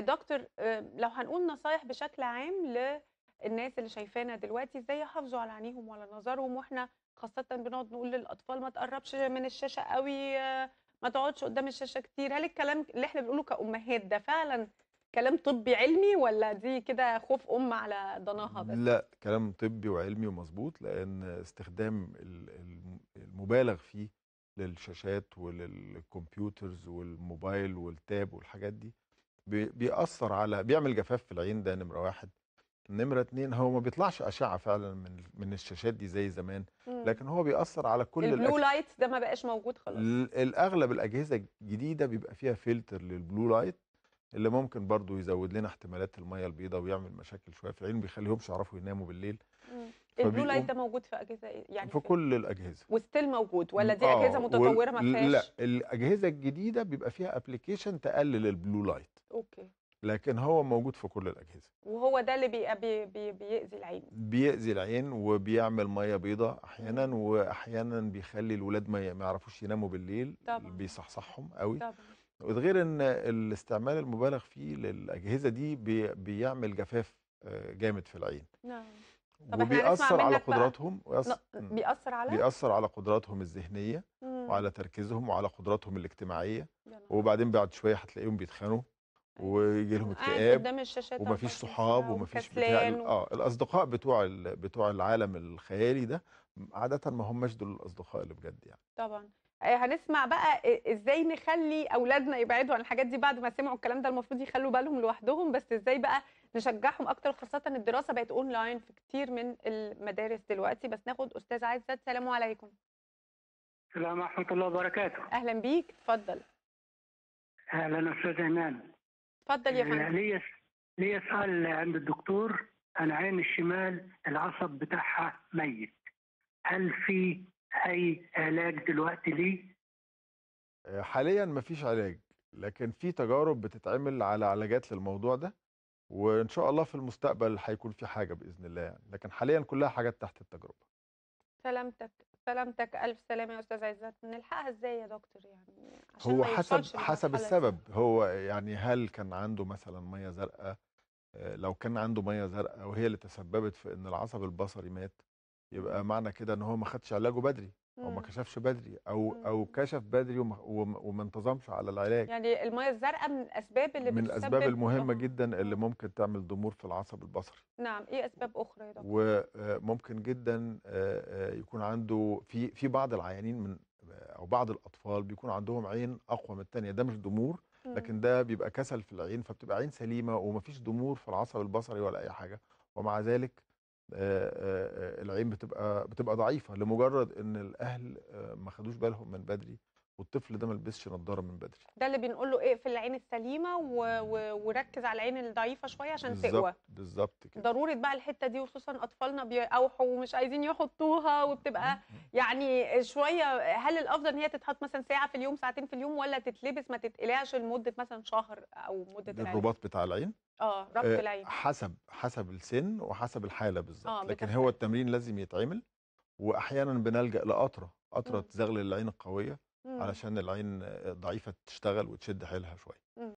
دكتور آه، لو هنقول نصايح بشكل عام للناس اللي شايفانا دلوقتي ازاي يحافظوا على عينيهم وعلى نظرهم واحنا خاصة بنقعد نقول للأطفال ما تقربش من الشاشة قوي آه، ما تقعدش قدام الشاشة كتير هل الكلام اللي احنا بنقوله كأمهات ده فعلا كلام طبي علمي ولا دي كده خوف أم على ضناها بس؟ لا كلام طبي وعلمي ومظبوط لأن استخدام المبالغ فيه للشاشات وللكمبيوترز والموبايل والتاب والحاجات دي بيأثر على بيعمل جفاف في العين ده نمره واحد نمره اتنين هو ما بيطلعش اشعه فعلا من من الشاشات دي زي زمان إمم. لكن هو بيأثر على كل البلو لايت ده ما بقاش موجود خلاص الاغلب الاجهزه الجديده بيبقى فيها فلتر للبلو لايت اللي ممكن برضو يزود لنا احتمالات الميه البيضاء ويعمل مشاكل شويه في العين بيخليهمش يعرفوا يناموا بالليل مم. البلو لايت ده موجود في اجهزه إيه؟ يعني في كل الاجهزه وستيل موجود ولا دي آه اجهزه متطوره ما فيهاش لا الاجهزه الجديده بيبقى فيها ابلكيشن تقلل البلو لايت اوكي لكن هو موجود في كل الاجهزه وهو ده اللي بي بي بي بيأذي العين بيأذي العين وبيعمل ميه بيضاء احيانا واحيانا بيخلي الولاد ما يعرفوش يناموا بالليل طبعا بيصحصحهم قوي طبعا غير ان الاستعمال المبالغ فيه للاجهزه دي بي بيعمل جفاف آه، جامد في العين نعم وبيأثر على قدراتهم ويأثر... بيأثر على بيأثر على قدراتهم الذهنيه وعلى تركيزهم وعلى قدراتهم الاجتماعيه يلا. وبعدين بعد شويه هتلاقيهم بيتخانقوا ويجي لهم اكتئاب آه ومفيش صحاب ومفيش بتاع اه الاصدقاء بتوع بتوع العالم الخيالي ده عاده ما هماش دول الاصدقاء اللي بجد يعني طبعا آه، هنسمع بقى ازاي نخلي اولادنا يبعدوا عن الحاجات دي بعد ما سمعوا الكلام ده المفروض يخلوا بالهم لوحدهم بس ازاي بقى نشجعهم اكتر خاصه الدراسه بقت اونلاين في كتير من المدارس دلوقتي بس ناخد استاذ عزت السلام عليكم السلام ورحمه الله وبركاته اهلا بيك اتفضل اهلا استاذ ايمان اتفضل يا فندم ليا ليا سؤال عند الدكتور انا عين الشمال العصب بتاعها ميت هل في اي علاج دلوقتي ليه؟ آه، حاليا مفيش علاج لكن في تجارب بتتعمل على علاجات للموضوع ده وان شاء الله في المستقبل هيكون في حاجه باذن الله يعني لكن حاليا كلها حاجات تحت التجربه سلامتك سلامتك الف سلامه يا استاذ عزت نلحقها ازاي يا دكتور يعني عشان هو حسب حسب السبب دي. هو يعني هل كان عنده مثلا ميه زرقاء آه، لو كان عنده ميه زرقاء وهي اللي تسببت في ان العصب البصري مات يبقى معنى كده ان هو ما خدش علاجه بدري او ما كشفش بدري او مم. او كشف بدري وما, وما انتظمش على العلاج يعني الميه الزرقاء من الاسباب اللي من الاسباب المهمه أوه. جدا اللي ممكن تعمل ضمور في العصب البصري نعم ايه اسباب اخرى يا دكتور وممكن جدا آه، آه، يكون عنده في في بعض العيانين من آه، او بعض الاطفال بيكون عندهم عين اقوى من الثانيه ده مش ضمور لكن ده بيبقى كسل في العين فبتبقى عين سليمه ومفيش ضمور في العصب البصري ولا اي حاجه ومع ذلك آه، آه، آه، العين بتبقى بتبقى ضعيفه لمجرد ان الاهل ما خدوش بالهم من بدري والطفل ده ما لبسش نظاره من بدري ده اللي بنقول له اقفل العين السليمه و... و... وركز على العين الضعيفه شويه عشان تقوى بالظبط كده ضروره بقى الحته دي وخصوصا اطفالنا بيقوحوا ومش عايزين يحطوها وبتبقى يعني شويه هل الافضل ان هي تتحط مثلا ساعه في اليوم ساعتين في اليوم ولا تتلبس ما تتقلعش لمده مثلا شهر او مده الرباط بتاع العين اه ربط آه، العين حسب حسب السن وحسب الحاله بالظبط آه، لكن هو التمرين لازم يتعمل واحيانا بنلجا لقطره قطره إمم. تزغلل العين القويه إمم. علشان العين ضعيفه تشتغل وتشد حيلها شويه إمم.